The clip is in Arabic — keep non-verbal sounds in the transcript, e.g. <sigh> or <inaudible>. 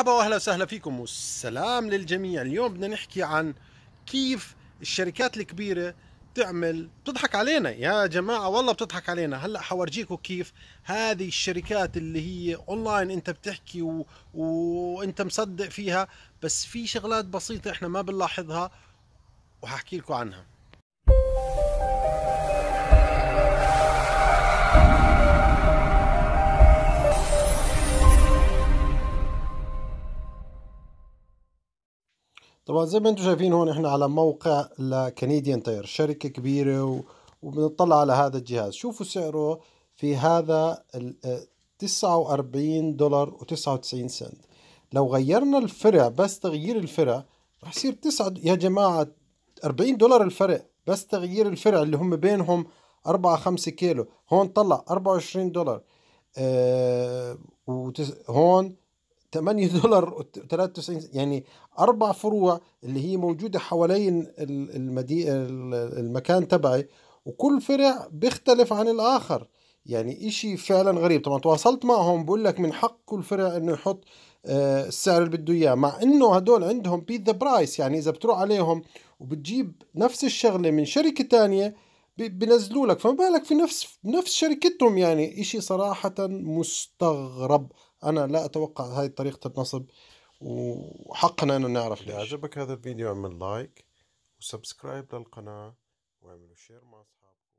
مرحبا واهلا وسهلا فيكم والسلام للجميع اليوم بدنا نحكي عن كيف الشركات الكبيرة تعمل بتضحك علينا يا جماعة والله بتضحك علينا هلا حورجيكم كيف هذه الشركات اللي هي اونلاين انت بتحكي و... وانت مصدق فيها بس في شغلات بسيطة احنا ما بنلاحظها وححكي لكم عنها طبعا زي ما انتم شايفين هون احنا على موقع لكنديان تاير شركة كبيرة و... وبنطلع على هذا الجهاز شوفوا سعره في هذا ال 49 آه، دولار و99 سنت لو غيرنا الفرع بس تغيير الفرع رح يصير 9 يا جماعة 40 دولار الفرق بس تغيير الفرع اللي هم بينهم 4 5 كيلو هون طلع 24 دولار أه وتس... هون 8 <laughs> دولار و 93 يعني اربع فروع اللي هي موجوده حوالين المدي... المكان تبعي وكل فرع بيختلف عن الاخر يعني اشي فعلا غريب طبعا تواصلت معهم بقول لك من حق كل فرع انه يحط آه، السعر اللي بده اياه مع انه هدول عندهم بيت ذا برايس يعني اذا بتروح عليهم وبتجيب نفس الشغله من شركه ثانيه بنزلوا لك فما بالك في نفس نفس شركتهم يعني إشي صراحة مستغرب أنا لا أتوقع هاي طريقة النصب وحقنا أنه نعرف ليش عجبك هذا الفيديو اعمل لايك وسبسكرايب للقناة واعملوا شير مع أصحابك